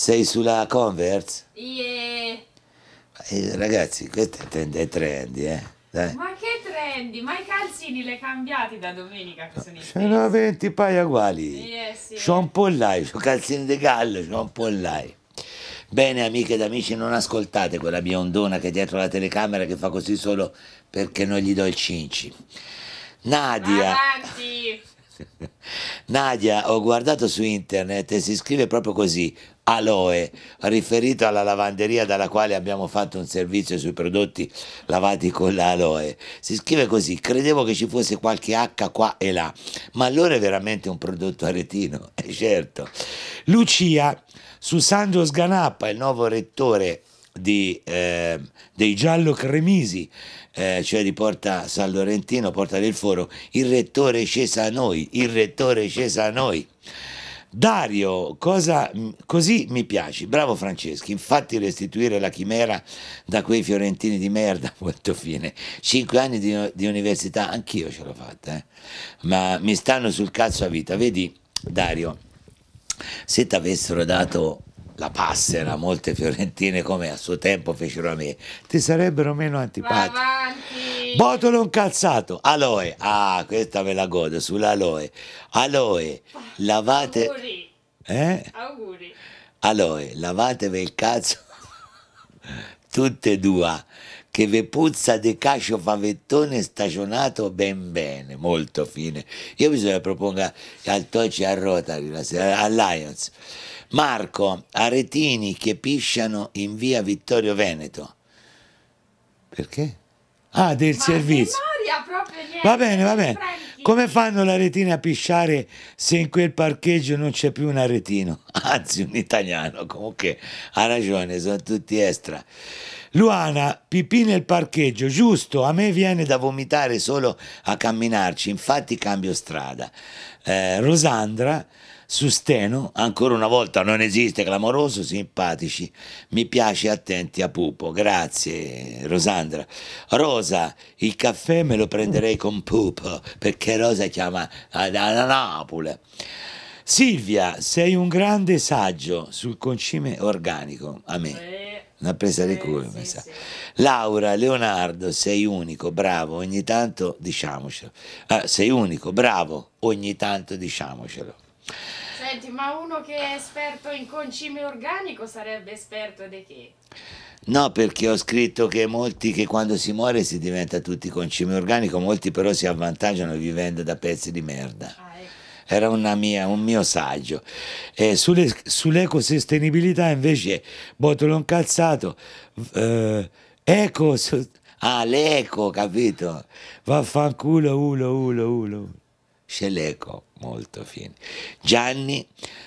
Sei sulla Converse? Yeah. Eh, ragazzi, questo è trendy, eh. Dai. Ma che trendy? Ma i calzini li hai cambiati da domenica che sono Sono 20 paia uguali. Yeah, sì. C'ho un po' là, c'ho calzini di gallo, c'ho un po' là. Bene amiche ed amici, non ascoltate quella biondona che è dietro la telecamera che fa così solo perché non gli do il cinci. Nadia. Avanti. Nadia, ho guardato su internet e si scrive proprio così, aloe, riferito alla lavanderia dalla quale abbiamo fatto un servizio sui prodotti lavati con l'aloe. Si scrive così, credevo che ci fosse qualche H qua e là, ma allora è veramente un prodotto aretino, è eh, certo. Lucia, su Sandro Sganappa, il nuovo rettore di, eh, dei giallo cremisi, eh, cioè di Porta San Lorentino, Porta del Foro, il rettore scesa a noi, il rettore scesa a noi. Dario, cosa, così mi piaci, bravo Franceschi, infatti restituire la chimera da quei fiorentini di merda, molto fine, cinque anni di, di università, anch'io ce l'ho fatta, eh. ma mi stanno sul cazzo a vita, vedi Dario, se ti avessero dato la passera, molte fiorentine come a suo tempo fecero a me, ti sarebbero meno antipatiche. Botolo calzato, aloe, ah questa ve la godo, sull'aloe, aloe, lavate... Auguri. Eh? Auguri. Aloe, lavatevi il cazzo, tutte e due che ve puzza di cacio favettone stagionato ben bene, molto fine. Io bisogna proponga al Tocci a Rotary, alla Lions. Marco, aretini che pisciano in via Vittorio Veneto. Perché? Ah, del Ma servizio. Va bene, va bene. Come fanno l'aretino a pisciare se in quel parcheggio non c'è più un aretino? Anzi, un italiano, comunque ha ragione, sono tutti extra. Luana, pipì nel parcheggio, giusto, a me viene da vomitare solo a camminarci, infatti cambio strada. Eh, Rosandra, su Steno, ancora una volta non esiste, clamoroso, simpatici, mi piace, attenti a Pupo, grazie Rosandra. Rosa, il caffè me lo prenderei con Pupo, perché Rosa chiama da Napoli. Silvia, sei un grande saggio sul concime organico, a me una presa di culo. Eh, sì, sì. Laura, Leonardo, sei unico, bravo, ogni tanto diciamocelo. Eh, sei unico, bravo, ogni tanto diciamocelo. Senti, ma uno che è esperto in concime organico sarebbe esperto di che? No, perché ho scritto che molti che quando si muore si diventa tutti concime organico, molti però si avvantaggiano vivendo da pezzi di merda. Ah, ecco. Era mia, un mio saggio. Eh, sull'ecosostenibilità invece, botolo un Calzato, eh, eco... Ah, l'eco, capito? Vaffanculo, ulo, ulo, ulo. C'è l'eco molto fine. Gianni,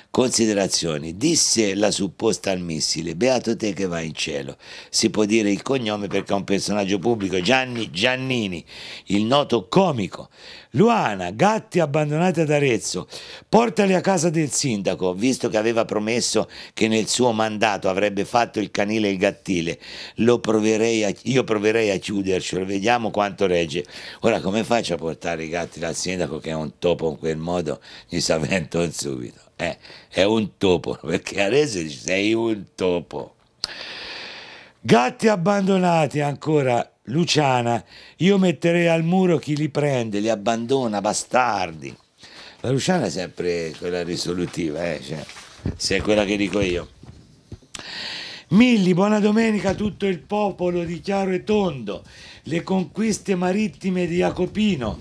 considerazioni, disse la supposta al missile, beato te che vai in cielo, si può dire il cognome perché è un personaggio pubblico, Gianni Giannini, il noto comico, Luana, gatti abbandonati ad Arezzo, portali a casa del sindaco, visto che aveva promesso che nel suo mandato avrebbe fatto il canile e il gattile, proverei a, io proverei a chiudercelo, vediamo quanto regge. Ora come faccio a portare i gatti dal sindaco che è un topo in quel modo? modo gli Saventon subito. Eh, è un topo, perché adesso sei un topo. Gatti abbandonati ancora, Luciana, io metterei al muro chi li prende, li abbandona, bastardi. La Luciana è sempre quella risolutiva, eh? cioè, se è quella che dico io. Milli, buona domenica a tutto il popolo di Chiaro e Tondo, le conquiste marittime di Jacopino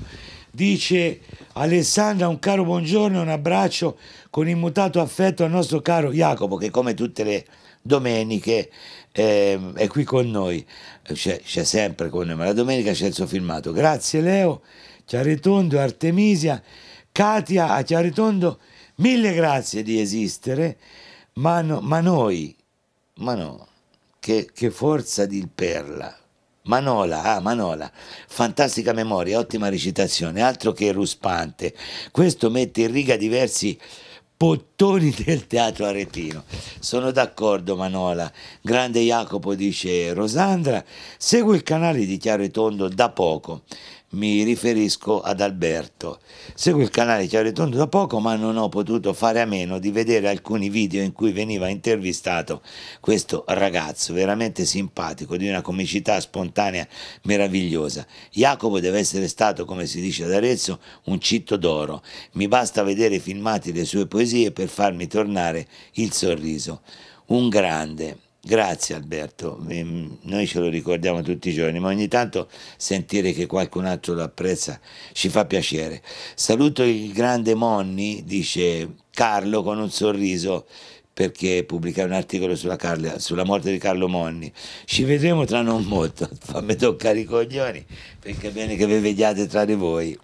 dice Alessandra un caro buongiorno un abbraccio con immutato affetto al nostro caro Jacopo che come tutte le domeniche eh, è qui con noi, c'è, c'è sempre con noi, ma la domenica c'è il suo filmato. Grazie Leo, Ciaretondo, Artemisia, Katia a Ciaretondo, mille grazie di esistere, ma, no, ma noi, ma no, che, che forza di perla, Manola, ah, Manola, fantastica memoria, ottima recitazione, altro che ruspante. Questo mette in riga diversi bottoni del teatro aretino. Sono d'accordo, Manola. Grande Jacopo dice Rosandra. Seguo il canale di Chiaro e Tondo da poco mi riferisco ad Alberto. Seguo il canale Ciao Ritondo da poco, ma non ho potuto fare a meno di vedere alcuni video in cui veniva intervistato questo ragazzo veramente simpatico, di una comicità spontanea meravigliosa. Jacopo deve essere stato, come si dice ad Arezzo, un citto d'oro. Mi basta vedere filmati le sue poesie per farmi tornare il sorriso. Un grande. Grazie Alberto, noi ce lo ricordiamo tutti i giorni, ma ogni tanto sentire che qualcun altro lo apprezza ci fa piacere. Saluto il grande Monni, dice Carlo con un sorriso, perché pubblicai un articolo sulla, Carla, sulla, morte di Carlo Monni. Ci vedremo tra non molto, fammi toccare i coglioni, perché è bene che vi vediate tra di voi.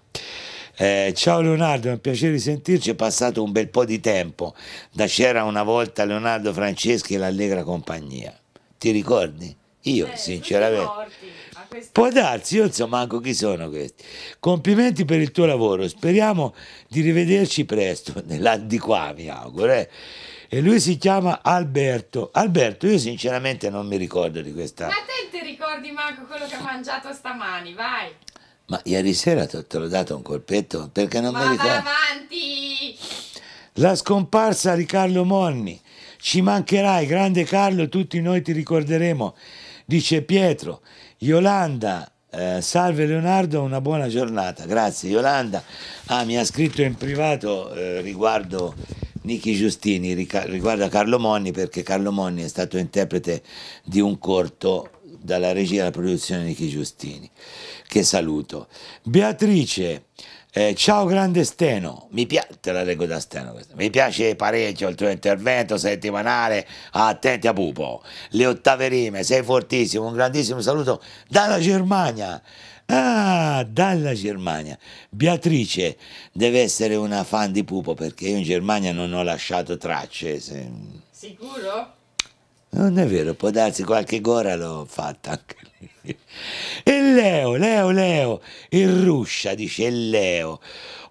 Eh, ciao Leonardo, è un piacere sentirci, è passato un bel po' di tempo da c'era una volta Leonardo Franceschi e l'Allegra Compagnia. Ti ricordi? Io, eh, sinceramente. Può darsi, io insomma manco chi sono questi. Complimenti per il tuo lavoro, speriamo di rivederci presto, nell'anno di qua mi auguro. Eh. E lui si chiama Alberto. Alberto, io sinceramente non mi ricordo di questa... Ma te ti ricordi manco quello che ha mangiato stamani, vai! Ma ieri sera ti ho dato un colpetto perché non Ma mi ricordo. avanti! La scomparsa di Carlo Monni. Ci mancherai, grande Carlo, tutti noi ti ricorderemo. Dice Pietro, Yolanda, eh, salve Leonardo, una buona giornata. Grazie Yolanda. Ah, mi ha scritto in privato eh, riguardo Nichi Giustini, riguardo a Carlo Monni, perché Carlo Monni è stato interprete di un corto dalla regia della produzione di Chi Giustini, che saluto. Beatrice, eh, ciao grande Steno, mi piace, te la leggo da Steno questa. mi piace parecchio il tuo intervento settimanale, attenti a pupo, le ottave rime, sei fortissimo, un grandissimo saluto dalla Germania. Ah, dalla Germania. Beatrice deve essere una fan di Pupo perché io in Germania non ho lasciato tracce. Se... Sicuro? Non è vero, può darsi qualche gora l'ho fatta anche lì. E Leo, Leo, Leo, il Ruscia dice Leo.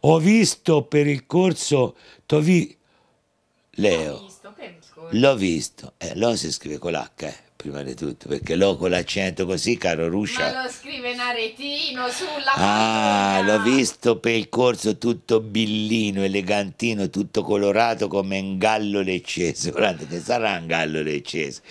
Ho visto per il corso, Tovi, Leo. L'ho visto, L'ho eh, Leo si scrive con l'H, eh prima tutto, perché l'ho con l'accento così, caro Ruscia. Ma lo scrive in aretino sulla Ah, l'ho visto per il corso tutto billino, elegantino, tutto colorato come un gallo leccese. Guardate che sarà un gallo leccese.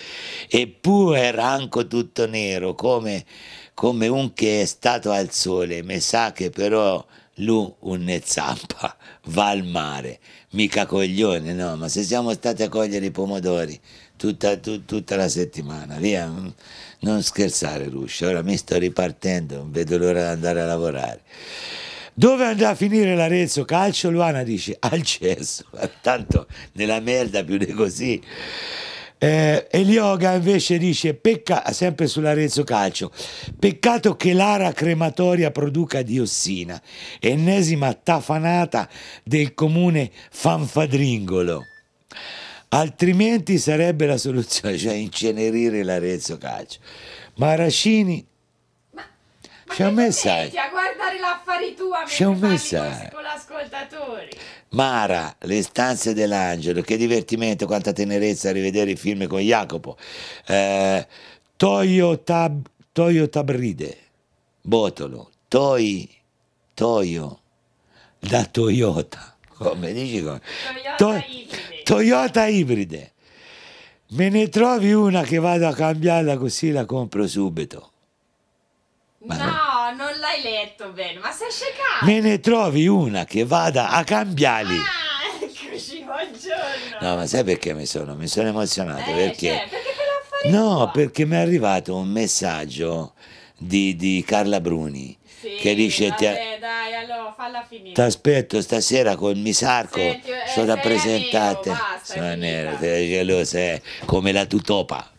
Eppure ranco tutto nero, come, come un che è stato al sole. Mi sa che però lui un zampa va al mare, mica coglione, no, ma se siamo stati a cogliere i pomodori tutta, tut, tutta la settimana, via, non scherzare Ruscia, ora mi sto ripartendo, non vedo l'ora di andare a lavorare. Dove andrà a finire l'Arezzo Calcio? Luana dice al cesso, tanto nella merda più di così. Eh, Elioga invece dice, pecca- sempre sull'Arezzo Calcio, peccato che l'ara crematoria produca diossina, ennesima tafanata del comune Fanfadringolo altrimenti sarebbe la soluzione, cioè incenerire l'Arezzo Calcio. Maracini c'è cioè, un messaggio. a guardare l'affari tua c'è un messaggio. con l'ascoltatore. Mara, le stanze dell'angelo, che divertimento, quanta tenerezza rivedere i film con Jacopo. Eh, Toyo, Tab, Toyo Tabride, Botolo, Toi, Toyo, da Toyota. Come dici? Come? Toyota to- Toyota ibride. Me ne trovi una che vado a cambiarla così la compro subito. Ma no, non l'hai letto bene, ma sei scecato. Me ne trovi una che vada a cambiarli. Ah, eccoci, buongiorno. No, ma sai perché mi sono? Mi sono emozionato eh, perché... Cioè, perché per no, qua. perché mi è arrivato un messaggio di, di Carla Bruni sì, che dice... Vabbè, Fallo, falla finire. Ti aspetto stasera con Misarco. Eh, sono eh, rappresentate. sono nera, te lo dice come la tutopa.